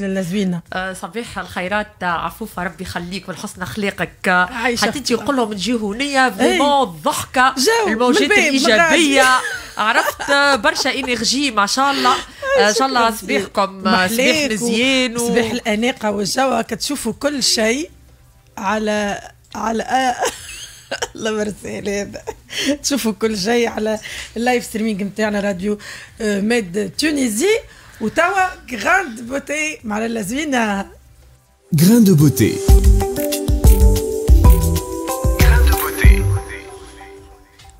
للزوينة آه، صباح الخيرات آه، عفوفة ربي يخليك والحسن اخلاقك آه، حطيتي لهم تجيو هنية فريمون إيه. الضحكة الموجات الإيجابية عرفت برشا انرجي ما شاء الله ان شاء الله صباحكم صبيح مزيان و... صباح الأناقة والجو كتشوفوا كل شيء على على الله مرسال هذا تشوفوا كل شيء على اللايف ستريمينغ نتاعنا راديو ميد تونيزي وتوا غراند بوتي مع اللازمين غراند دو بوتي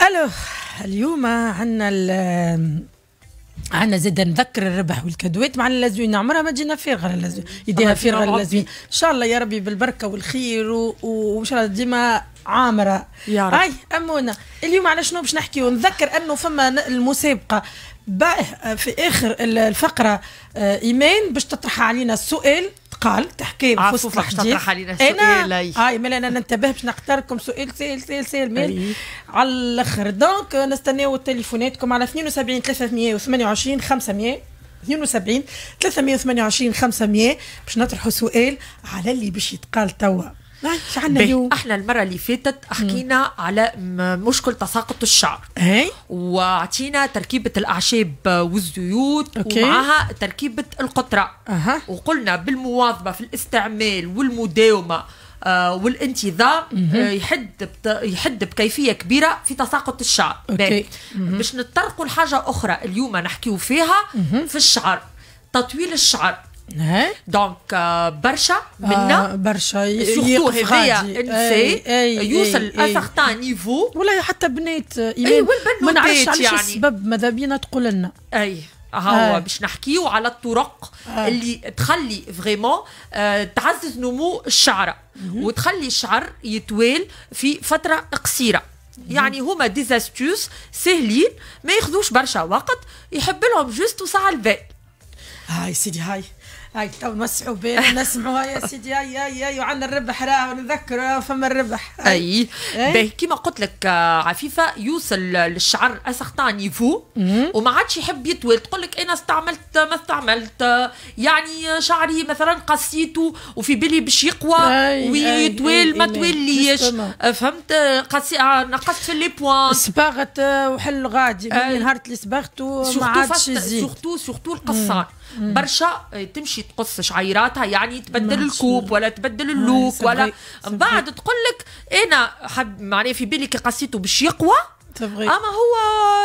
الو اليوم عندنا عندنا زاد نذكر الربح والكادوات مع اللازوين عمرها ما تجينا فارغه اللازوين يديها فارغه اللازوين ان شاء الله يا ربي بالبركه والخير وان شاء الله ديما عامره يا رب اي امونه اليوم على شنو باش نحكي ونذكر انه فما المسابقه باه في اخر الفقره آه، ايمان باش تطرح علينا السؤال قال تحكي بفصل الحديث تطرح علينا السؤال اي آه ايمان انا ننتبه باش نختاركم سؤال سهل سهل سهل على الاخر دونك آه، نستناو تليفوناتكم على 72 328 500 72 328 500 باش نطرحوا سؤال على اللي باش يتقال توا ايش عندنا اليوم؟ احنا المره اللي فاتت حكينا على مشكل تساقط الشعر هي؟ وعطينا تركيبه الاعشاب والزيوت أوكي. ومعها تركيبه القطره أه. وقلنا بالمواظبه في الاستعمال والمداومه آه والانتظام آه، يحد يحد بكيفيه كبيره في تساقط الشعر باش نطرقوا لحاجه اخرى اليوم نحكيو فيها مه. في الشعر تطويل الشعر دونك برشا منا آه برشا هذايا انسي يوصل لسارتان نيفو ولا حتى بنات ما نعرفش علاش السبب ماذا بينا تقول لنا اي هاو هو باش نحكيو على الطرق اللي تخلي فريمون تعزز نمو الشعره وتخلي الشعر يتوال في فتره قصيره يعني هما ديزاستيوس ساهلين ما ياخذوش برشا وقت يحب لهم جوست وساع البال هاي سيدي هاي هاي تو نوسعوا بين نسمعوها يا سيدي اي اي اي وعندنا الربح راه نذكر فما الربح اي إيه؟ باهي كيما قلت لك آه، عفيفه يوصل للشعر اسخطان يفو وما عادش يحب يطول تقول لك انا استعملت ما استعملت يعني شعري مثلا قصيته وفي بالي باش يقوى ويطول ما تواليش فهمت قصي آه، نقصت في لي بوان صباغت آه، وحل غادي نهار اللي صباغته ما عادش يزيد سورتو سورتو القصار برشا تمشي تقص شعيراتها يعني تبدل نعم. الكوب ولا تبدل آه، اللوك ولا بعد تقول لك انا حب معناها في بالي كي قصيته باش يقوى اما هو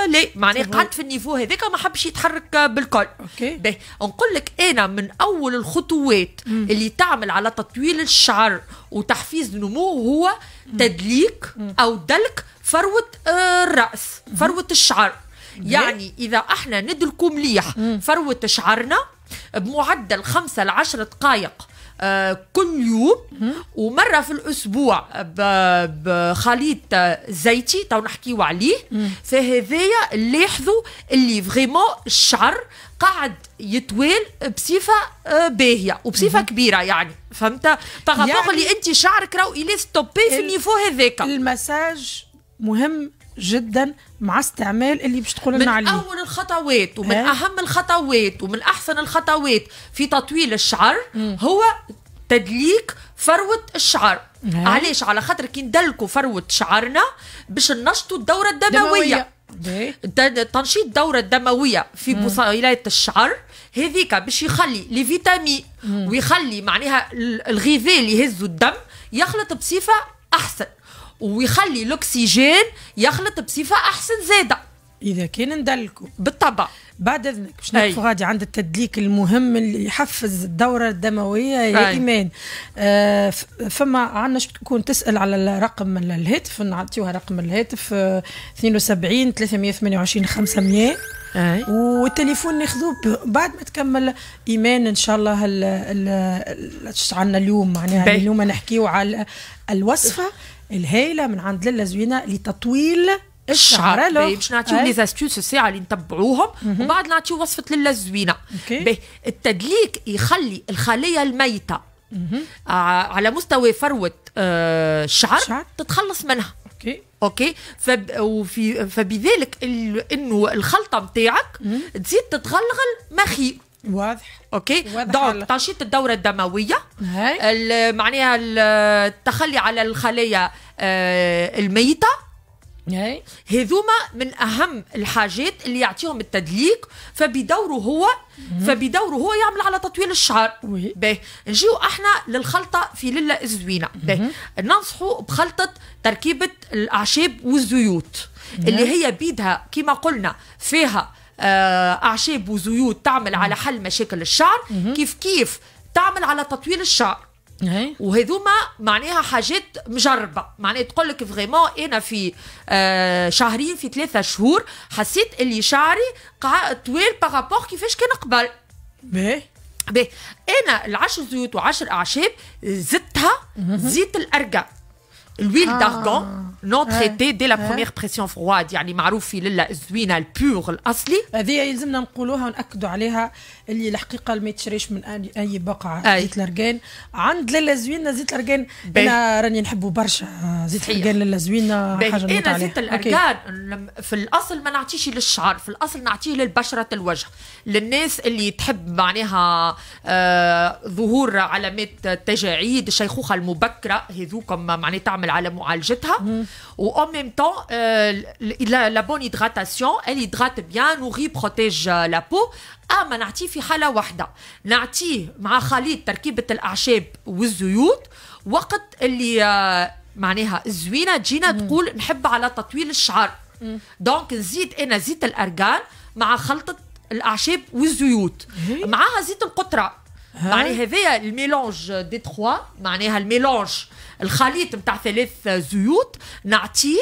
لا معناه قعد في النيفو هذاك ما حبش يتحرك بالكل اوكي نقول لك انا من اول الخطوات مم. اللي تعمل على تطويل الشعر وتحفيز نموه هو تدليك مم. او دلك فروه آه، الراس فروه الشعر يعني اذا احنا ندلكوا مليح فروه شعرنا بمعدل خمسة لعشر دقائق آه، كل يوم ومره في الاسبوع بخليط زيتي تو نحكيو عليه فهذايا لاحظوا اللي فريمون الشعر قاعد يتوال بصفه آه، باهيه وبصفه كبيره يعني فهمت باغابوغ يعني اللي انت شعرك راهو الي ستوبي في النيفو هذاك المساج مهم جدا مع استعمال اللي باش تقول لنا عليه من اول الخطوات ومن اه؟ اهم الخطوات ومن احسن الخطوات في تطويل الشعر هو تدليك فروه الشعر اه؟ علاش على خاطر كي ندلكوا فروه شعرنا باش ننشطوا الدوره الدمويه دموية. إيه؟ تنشيط الدوره الدمويه في بصيلات الشعر هذيك باش يخلي لي فيتامين ويخلي معناها الغذاء اللي يهزوا الدم يخلط بصفه احسن ويخلي الاكسجين يخلط بصفه احسن زاده اذا كان ندلكوا بالطبع بعد اذنك باش نقفوا غادي عند التدليك المهم اللي يحفز الدوره الدمويه يا أي. ايمان آه فما عندنا تكون تسال على الرقم الهاتف نعطيوها رقم الهاتف آه 72 328 500 أي. والتليفون ناخذوه بعد ما تكمل ايمان ان شاء الله عندنا اليوم معناها يعني اليوم نحكيو على الوصفه الهايله من عند للا زوينه لتطويل الشعر باش نعطيو لي زاستوس الساعه اللي نتبعوهم وبعد نعطيو وصفه للا زوينه okay. التدليك يخلي الخليه الميته آه، على مستوى فروه آه الشعر تتخلص منها اوكي اوكي فب... وفي فبذلك انه الخلطه نتاعك تزيد تتغلغل مخي واضح اوكي دونك تنشيط الدوره الدمويه معناها التخلي على الخلايا آه، الميته هذوما من اهم الحاجات اللي يعطيهم التدليك فبدوره هو فبدوره هو يعمل على تطويل الشعر باه نجيو احنا للخلطه في للا الزوينه باه ننصحوا بخلطه تركيبه الاعشاب والزيوت اللي هي بيدها كما قلنا فيها آه، اعشاب وزيوت تعمل على حل مشاكل الشعر كيف كيف تعمل على تطويل الشعر إيه. وهذوما معناها حاجات مجربه معناها تقول لك فريمون انا في آه، شهرين في ثلاثة شهور حسيت اللي شعري طويل بارابور كيفاش كان قبل إيه. باهي انا العشر زيوت وعشر اعشاب زدتها زيت الارقه الويل آه. دارغون نون تريتي دي لا بروميير بريسيون فرواد يعني معروف في لالا الزوينه البور الاصلي هذه يلزمنا نقولوها وناكدوا عليها اللي الحقيقه ما يتشريش من اي بقعه زيت الارجان عند لالا زوينه زيت الارجان انا راني نحبه برشا زيت الارجان لالا زوينه حاجه انا زيت الارجان في الاصل ما نعطيش للشعر في الاصل نعطيه للبشره الوجه للناس اللي تحب معناها آه، ظهور علامات تجاعيد الشيخوخه المبكره هذوكم معناها تعمل على معالجتها Ou en même temps, euh, la, la, bonne hydratation, elle hydrate bien, nourrit, protège euh, la peau. اما نعطيه في حاله واحده نعطيه مع خليط تركيبه الاعشاب والزيوت وقت اللي آه معناها الزوينه تجينا تقول نحب على تطويل الشعر دونك نزيد انا زيت الارغان مع خلطه الاعشاب والزيوت معاها زيت القطره معناها هذايا الميلونج دي تخوا معناها الميلونج الخليط نتاع ثلاث زيوت نعطيه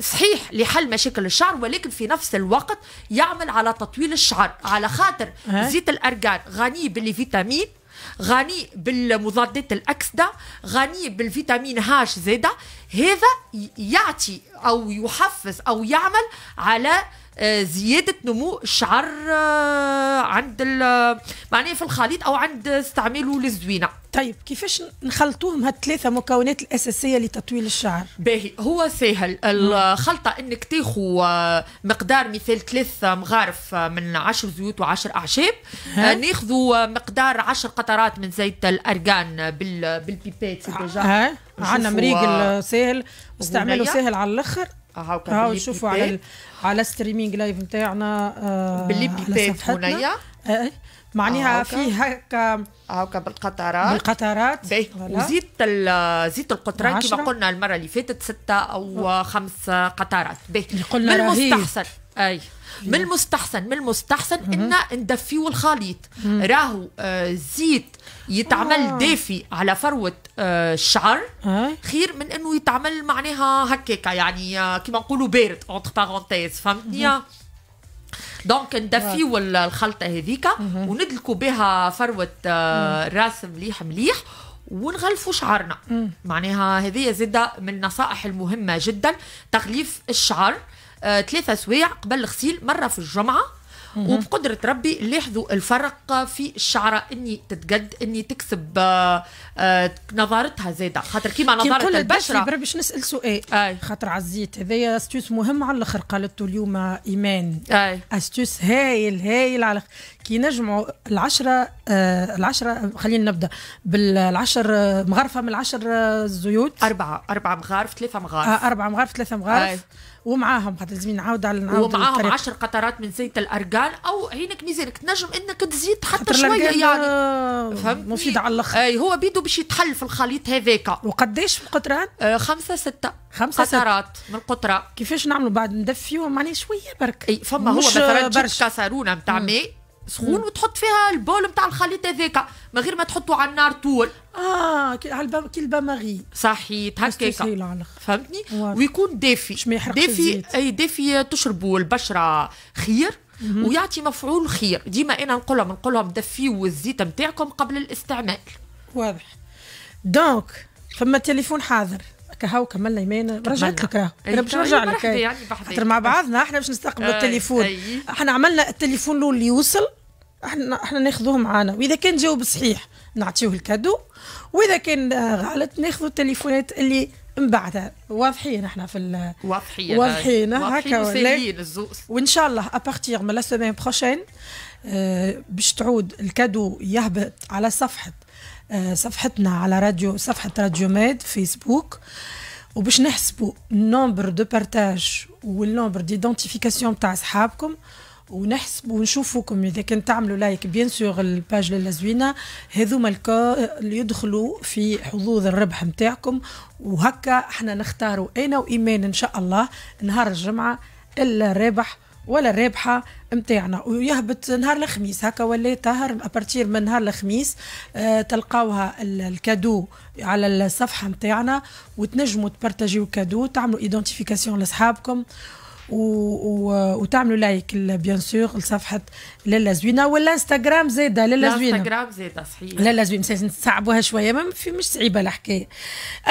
صحيح لحل مشاكل الشعر ولكن في نفس الوقت يعمل على تطويل الشعر على خاطر زيت الارجان غني بالفيتامين غني بالمضادات الاكسده غني بالفيتامين هاش زاده هذا يعطي او يحفز او يعمل على آه، زياده نمو الشعر آه، عند معناها في الخليط او عند استعماله للزوينه طيب كيفاش نخلطوهم هالثلاثه مكونات الاساسيه لتطويل الشعر باهي هو سهل الخلطه انك تاخو آه، مقدار مثال ثلاث مغارف من 10 زيوت و10 اعشاب ناخذوا مقدار 10 قطرات من زيت الارغان بالبيبات ديجا عندنا مريق ساهل واستعماله ساهل على الاخر هاو كان هاو شوفوا على على ستريمينغ لايف نتاعنا آه باللي بيبات منيا آه. إيه. معناها آه، في هكا هكا بالقطرات بالقطرات وزيت زيت القطران كما قلنا المره اللي فاتت سته او خمس قطرات باهي قلنا بالمستحسن اي من المستحسن من المستحسن mm-hmm. ان ندفيو الخليط mm-hmm. راهو الزيت آه، يتعمل آه. دافي على فروه آه، الشعر خير من انه يتعمل معناها هكاكا يعني كيما نقولوا بارد اونتر بارونتيز فهمتني دونك ندفيو الخلطه هذيك mm-hmm. وندلكوا بها فروه الراس mm. مليح مليح ونغلفوا شعرنا mm. معناها هذه زاده من النصائح المهمه جدا تغليف الشعر آه، ثلاثة سوايع قبل الغسيل مرة في الجمعة وبقدرة ربي لاحظوا الفرق في الشعرة اني تتقد اني تكسب آه، آه، نظارتها زادة خاطر كيما نظارة البشرة البشرة باش نسأل سؤال أي. خاطر عزيت هذايا استوس مهم على الاخر قالت اليوم ايمان أي. استوس هايل هايل على كي نجمعوا العشرة آه العشرة خلينا نبدا بالعشر مغرفة من العشر آه، زيوت أربعة أربعة مغارف ثلاثة مغارف آه أربعة مغارف ثلاثة مغارف أي. ومعاهم خاطر لازم نعاود على نعاود ومعاهم عشر قطرات من زيت الارجان او عينك ميزانك تنجم انك تزيد حتى شويه يعني آه، فهمت مفيد على الاخر اي هو بيدو باش يتحل في الخليط هذاك وقداش في القطران؟ آه خمسه سته خمسه قطرات ست. من القطره كيفاش نعملوا بعد ندفيوهم معناها شويه برك اي فما هو مثلا برشا كاسرونه نتاع ماء سخون وتحط فيها البول نتاع الخليط هذاك من غير ما تحطه على النار طول اه على كي ماغي صحيت هكاك فهمتني ويكون دافي دافي اي دافي تشربوا البشره خير ويعطي مفعول خير ديما انا نقول لهم نقول لهم دفيوا الزيت نتاعكم قبل الاستعمال واضح دونك فما تليفون حاضر كهو كملنا يمين رجعت لك انا باش نرجع لك خاطر مع بعضنا احنا باش نستقبلوا التليفون احنا عملنا التليفون الاول اللي يوصل احنا احنا ناخذوه معانا واذا كان جاوب صحيح نعطيوه الكادو واذا كان آه، غلط ناخذوا التليفونات اللي من بعدها واضحين احنا في ال... واضحين واضحين هكا وان شاء الله ابارتيغ من لا سومين بروشين اه باش تعود الكادو يهبط على صفحه آه، صفحتنا على راديو صفحة راديو ميد فيسبوك وباش نحسبوا النومبر دو بارتاج والنومبر ديدونتيفيكاسيون تاع صحابكم ونحسب ونشوفوكم اذا كان تعملوا لايك بيان سور الباج للا زوينه هذوما اللي يدخلوا في حظوظ الربح نتاعكم وهكا احنا نختاروا انا وايمان ان شاء الله نهار الجمعه الا رابح ولا الرابحه نتاعنا ويهبط نهار الخميس هكا ولات تهر ابارتير من نهار الخميس آه تلقاوها الكادو على الصفحه نتاعنا وتنجموا تبارتاجيو كادو تعملوا ايدونتيفيكاسيون لاصحابكم و... وتعملوا لايك بيان سور لصفحه لالا زوينه والانستغرام زاده لالا زوينه الانستغرام زاده صحيح لالا زوينه نصعبوها شويه ما في مش صعيبه الحكايه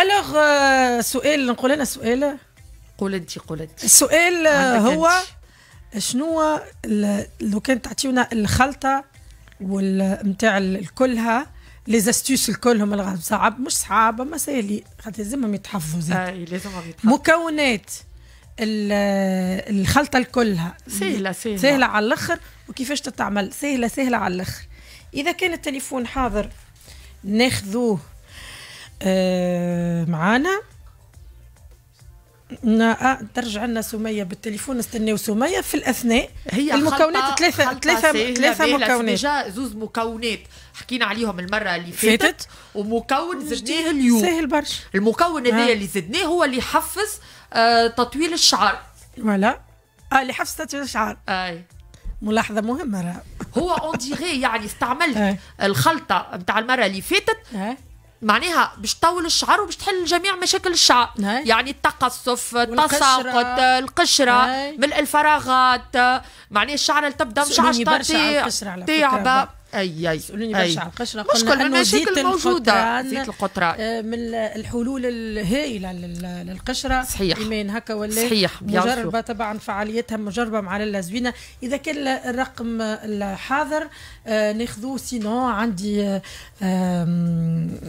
الوغ آه، سؤال نقول انا سؤال قول انت قول انت السؤال آه، هو شنو لو كان تعطيونا الخلطه نتاع الكلها لي زاستوس الكلهم صعب مش صعاب اما ساهلين خاطر لازمهم يتحفظوا زاد آه، اي لازمهم يتحفظوا مكونات الخلطه الكلها سهله سهله سهله على الاخر وكيفاش تتعمل سهله سهله على الاخر اذا كان التليفون حاضر ناخذوه آه، معانا آه، ترجع لنا سميه بالتليفون نستناو سميه في الاثناء هي المكونات ثلاثه ثلاثه ثلاثه مكونات ديجا زوز مكونات حكينا عليهم المره اللي فاتت, فاتت. ومكون زدناه اليوم سهل برشا المكون هذايا آه. اللي زدناه هو اللي يحفز آه تطويل الشعر فوالا اه اللي يحفز تطويل الشعر اي ملاحظة مهمة راه هو اون يعني استعملت آه. الخلطة نتاع المرة اللي فاتت معناها باش تطول الشعر وباش تحل جميع مشاكل الشعر هاي. نعم. يعني التقصف التساقط القشره هاي. نعم. ملء الفراغات معناها الشعر اللي تبدا مش مشعشطه تعب اي اي سالوني برشا على القشره مش كل المشاكل الموجوده زيت القطران آه، من الحلول الهائله للقشره صحيح ايمان هكا ولا صحيح مجربه طبعا فعاليتها مجربه مع اللازوينا زوينه اذا كان الرقم الحاضر آه، ناخذوه سينو عندي آه،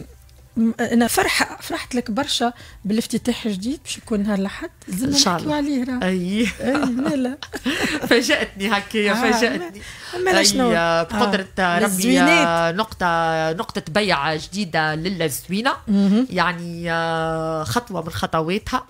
انا فرحه فرحت لك برشا بالافتتاح الجديد باش يكون نهار الاحد ان شاء الله عليه راه اي اي لا فاجاتني هكايا آه، فاجاتني ما شنو آه، آه، بقدره آه. ربي نقطه نقطه بيع جديده للزوينه يعني خطوه من خطواتها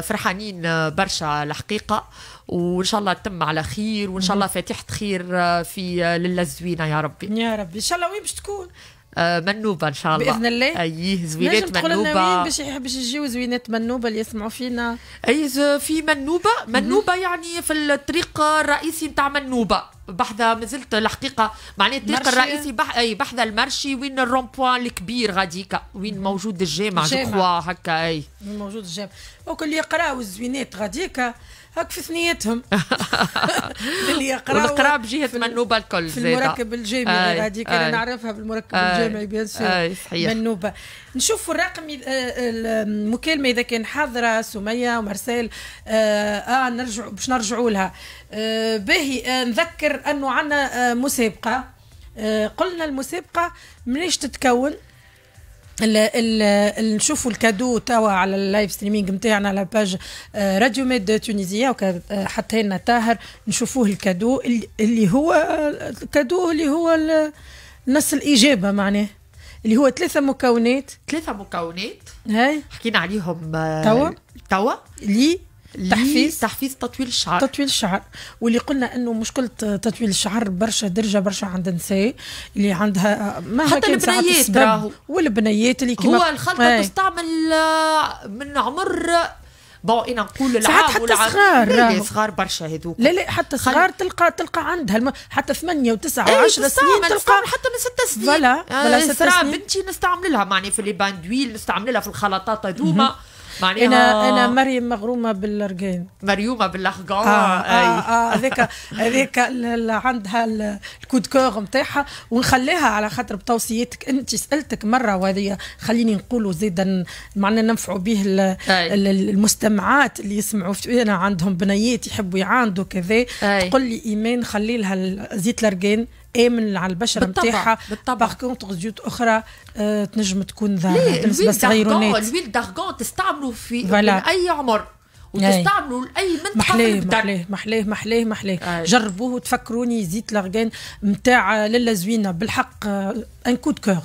فرحانين برشا الحقيقه وان شاء الله تتم على خير وان شاء الله فاتحه خير في للزوينه الزوينه يا ربي يا ربي ان شاء الله وين باش تكون آه، منوبه ان شاء الله باذن الله اي زوينات منوبه باش باش يجيو زوينات منوبه اللي يسمعوا فينا اي في منوبه منوبه يعني في الطريق الرئيسي نتاع منوبه بحذا مازلت الحقيقه معناها الطريق الرئيسي بح... اي بحذا المرشي وين الرومبوان الكبير غاديكا وين موجود الجامع جو هكا اي موجود الجامع وكل يقراو الزوينات غاديكا هك في ثنيتهم اللي يقراوا ونقرا بجهه منوبه الكل في المركب الجامعي هذيك انا نعرفها بالمركب الجامعي بيان سور منوبه نشوف الرقم آه، المكالمه اذا كان حاضره سميه ومرسال اه, آه نرجع باش نرجعوا لها آه باهي آه نذكر انه عندنا آه مسابقه آه قلنا المسابقه منيش تتكون نشوفوا الكادو توا على اللايف ستريمينغ نتاعنا على باج آه، راديو ميد تونيزيه آه، حتى لنا طاهر نشوفوه الكادو اللي هو الكادو اللي هو نص الاجابه معناه اللي هو ثلاثة مكونات ثلاثة مكونات هاي حكينا عليهم آه، توا توا لي تحفيز تحفيز تطويل الشعر تطويل الشعر واللي قلنا انه مشكله تطويل الشعر برشا درجه برشا عند النساء اللي عندها ما حتى البنيات راهو والبنيات اللي كما هو الخلطه إيه. تستعمل آه، من عمر بون انا نقول العام حتى صغار صغار برشا هذوك لا لا حتى صغار خل... تلقى تلقى عندها الم... حتى 8 و9 و10 سنين تلقى حتى من 6 سنين فلا فلا آه، ست سنين بنتي نستعمل لها معني في لي باندويل نستعمل لها في الخلطات هذوما معناها انا انا مريم مغرومه بالرقان مريومه بالاحقان اه هذاك آه, آه، هذاك عندها الكود كور نتاعها ونخليها على خاطر بتوصيتك انت سالتك مره وهذه خليني نقولوا زيدا معنا ننفعوا به المستمعات اللي يسمعوا فينا عندهم بنيات يحبوا يعاندوا كذا تقول لي ايمان خلي لها زيت الارجان امن على البشره نتاعها بالطبع باغ كونتر زيوت اخرى آه تنجم تكون بالنسبه بس غيرونات الويل دارغون تستعملوا في اي عمر وتستعملوا لاي منطقه محليه محليه محليه محليه محليه آه. جربوه وتفكروني زيت الارغان نتاع للا زوينه بالحق ان كود كور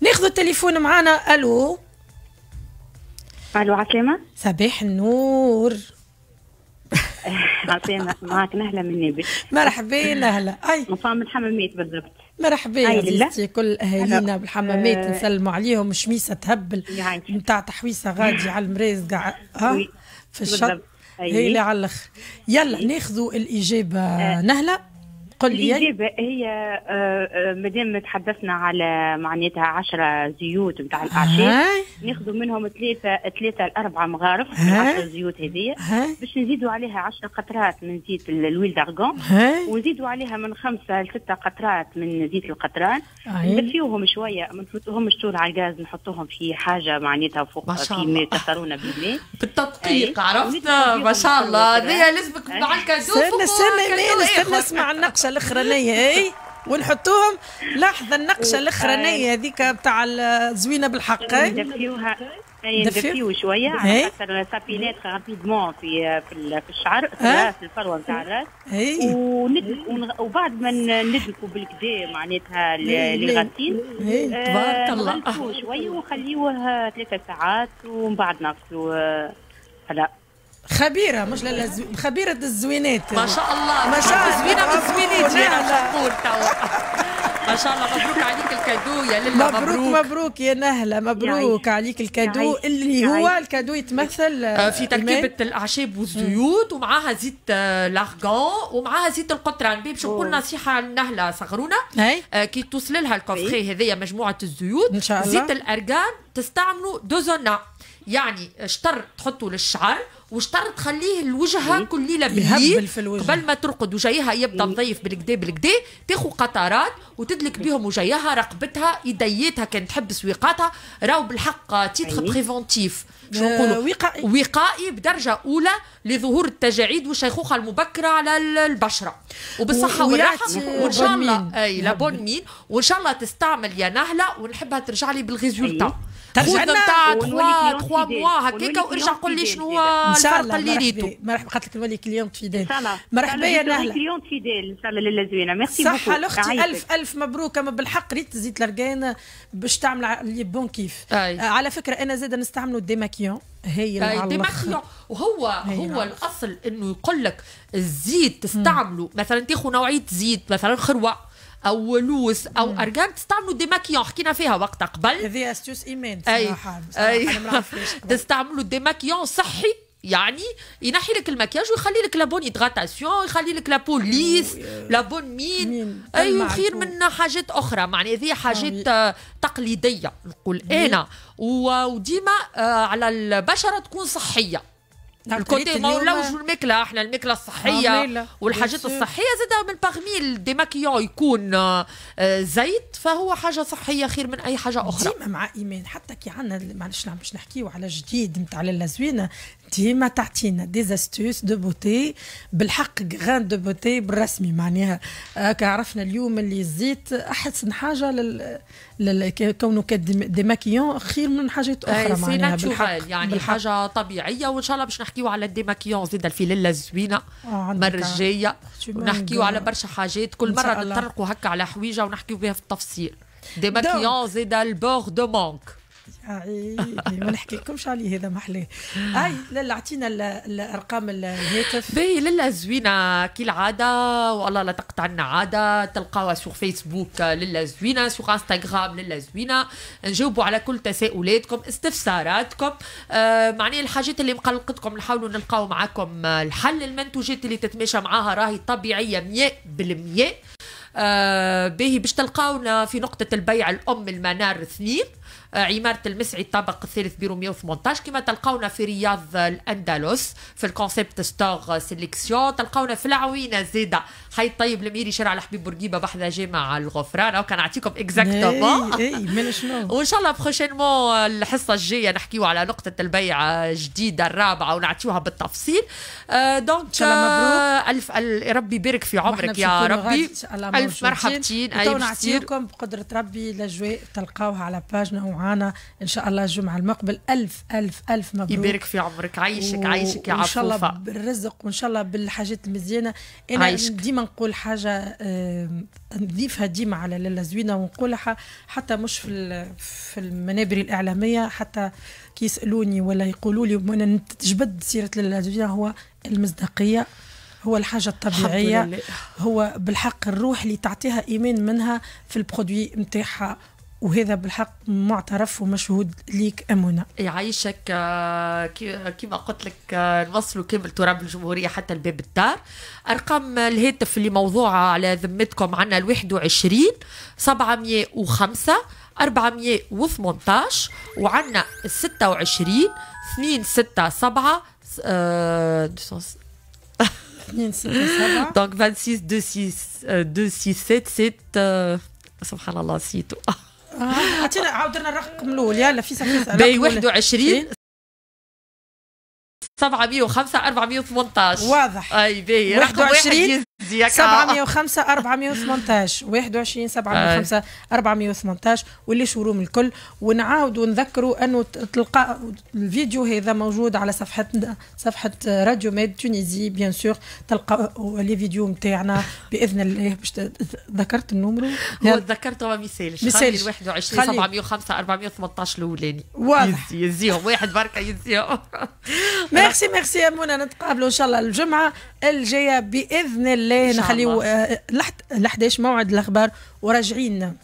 ناخذ التليفون معانا الو الو عسلامه صباح النور يعطينا معك نهله من نبي مرحبا نهله اي مصام الحماميت بالضبط مرحبا عزيزتي كل اهالينا بالحمامات أه نسلموا عليهم شميسه تهبل نتاع تحويسه غادي على المريز قاع ها في الشط هي اللي على الاخر يلا ناخذوا الاجابه أه. نهله قل لي هي هي آه، آه، مادام تحدثنا على معناتها 10 زيوت نتاع الأعشاب ناخذوا منهم ثلاثة ثلاثة لأربعة مغارف من 10 زيوت هذيا باش نزيدوا عليها 10 قطرات من زيت الويل دارغون ونزيدوا عليها من خمسة لستة قطرات من زيت القطران ندفيوهم شوية ما نحطوهمش طول على الغاز نحطوهم في حاجة معناتها فوق في ماء تسرون بالماء بالتدقيق عرفت ما شاء الله هذايا لازمك مع الكازو استنى استنى استنى اسمع النقش النقشه الاخرانيه اي ونحطوهم لحظه النقشه الاخرانيه آه. هذيك بتاع زوينه بالحق ندفيوها آه، ندفيو شويه على خاطر سابينيت رابيدمون في في الشعر في الفروه نتاع الراس وبعد ما ندلكوا بالكدا معناتها لي غاسين آه، تبارك الله شويه ونخليوه ثلاثة ساعات ومن بعد نغسلوه هلا خبيره مش لالا زو... خبيره الزوينات ما شاء الله ما شاء الله زوينه من الزوينات يا شطور توا ما شاء الله مبروك عليك الكادو يا لاله مبروك مبروك, مبروك يا نهله مبروك يعني عليك الكادو يعني اللي هو يعني الكادو يتمثل آه، في تركيبه الاعشاب والزيوت ومعاها زيت آه، لاغون ومعاها زيت القطران باش نقول نصيحه لنهله صغرونا آه، كي توصل لها الكوفخي إيه. هذيا مجموعه الزيوت إن شاء الله. زيت الارغان تستعملوا دوزونا يعني شطر تحطوا للشعر وشطر تخليه الوجهه ليله بالليل قبل ما ترقد وجايها يبدا مضيف بالكدا بالكدا تاخذ قطرات وتدلك بهم وجايها رقبتها يديتها كان تحب سويقاتها راهو بالحق تيتخ بريفونتيف آه، شو نقولوا وقائي وقائي بدرجه اولى لظهور التجاعيد والشيخوخه المبكره على البشره وبالصحه والراحه وان شاء الله اي لابون مين وان شاء الله تستعمل يا نهله ونحبها ترجع لي بالريزولتا ترجع لنا 3 3 موا هكاك وارجع قول لي شنو هو الفرق اللي ريتو مرحبا قالت لك نولي كليون فيدال مرحبا يا نهله كليونت فيديل ان شاء الله لاله زوينه ميرسي بوكو صح الاختي الف الف مبروك اما بالحق ريت زيت الرقان باش تعمل لي بون كيف آه، على فكره انا زاد نستعملوا دي ديماكيون هي ماكيون وهو هو الاصل انه يقول لك الزيت تستعمله مثلا تاخذ نوعيه زيت مثلا خروه او لوس او مم. ارجان تستعملوا دي ماكيون حكينا فيها وقت قبل هذه استيوس ايمان صراحه أي. أي. تستعملوا دي ماكيون صحي يعني ينحي لك المكياج ويخلي لك لابون هيدغاتاسيون يخلي لك لابون ليس لابون مين, اي طيب، خير من حاجات اخرى معني هذه حاجات آه، تقليديه نقول انا وديما آه، على البشره تكون صحيه الكوتي ما نلوجوا الماكله احنا الماكله الصحيه والحاجات الصحيه زاد من باغمي دي ماكيون يكون زيت فهو حاجه صحيه خير من اي حاجه اخرى ديما مع ايمان حتى كي عندنا معلش باش نحكيو على جديد نتاع الزوينه ديما تعطينا دي زاستوس دو بوتي بالحق غان دو بوتي بالرسمي معناها هكا عرفنا اليوم اللي الزيت احسن حاجه لل... لل... كونه ماكيون خير من حاجات اخرى معناها بالحق يعني بالحق. حاجه طبيعيه وان شاء الله باش نحكيو على ماكيون زيد الفيلله الزوينه المره آه، الجايه ونحكيو على برشا حاجات كل مره نطرقوا هكا على حويجه ونحكيو بها في التفصيل ديماكيون زيد البور دو مانك إيه، ما لكمش عليه هذا محلاه اي لالا عطينا الارقام الهاتف باهي لالا زوينه كالعاده والله لا تقطع لنا عاده تلقاوها سوق فيسبوك لالا زوينه سوغ انستغرام لالا زوينه نجاوبوا على كل تساؤلاتكم استفساراتكم آه معناها الحاجات اللي مقلقتكم نحاولوا نلقاو معاكم الحل المنتوجات اللي تتماشى معاها راهي طبيعيه 100% آه باهي باش تلقاونا في نقطة البيع الأم المنار اثنين آه، عمارة المسعي الطابق الثالث بيرو 118 كما تلقونا في رياض آه، الأندلس في الكونسيبت ستور آه، سيليكسيون تلقونا في العوينة زيدة حي طيب الميري شارع الحبيب بورقيبة بحذا جامع الغفران وكان نعطيكم اكزاكتومون اي من شنو وان شاء الله بروشينمون الحصة الجاية نحكيو على نقطة البيع الجديدة الرابعة ونعطيوها بالتفصيل دونك ان شاء الله مبروك ألف ربي يبارك في عمرك يا ربي ألف مرحبتين أي بقدرة ربي الأجواء تلقاوها على باجنا وعلى معنا ان شاء الله الجمعه المقبل الف الف الف مبروك يبارك في عمرك عيشك عيشك يا عفوفه وان شاء الله بالرزق وان شاء الله بالحاجات المزيانه انا ديما نقول حاجه آه، نضيفها ديما على لاله زوينه ونقولها حتى مش في في المنابر الاعلاميه حتى كي يسالوني ولا يقولوا لي وانا جبد سيره لاله زوينه هو المصداقيه هو الحاجة الطبيعية هو بالحق الروح اللي تعطيها إيمان منها في البرودوي نتاعها وهذا بالحق معترف ومشهود ليك أمونة يعيشك آه، كما قلت لك نوصلوا آه، كامل تراب الجمهورية حتى الباب الدار أرقام الهاتف اللي موضوعة على ذمتكم عنا ال 21 705 418 وعنا 26 267 أه... دونك 26 26 267 7 7 سبحان الله نسيتو آه، عطينا عاودنا الرقم الاول يلا فيسا فيسا باي 21 705 418 واضح اي باهي 21 705 418 21 705 418 واللي شوروم الكل ونعاود ونذكروا انه تلقى الفيديو هذا موجود على صفحتنا صفحه راديو ميد تونيزي بيان سور تلقى لي فيديو نتاعنا باذن الله باش ذكرت النمرو هو ذكرت ما يسالش خلي 21 705 418 الاولاني واضح يزيهم واحد بركه يزيهم ميرسي ميرسي يا منى نتقابلوا ان شاء الله الجمعه الجايه باذن الله نخليو لحد آه، 11 موعد الاخبار وراجعين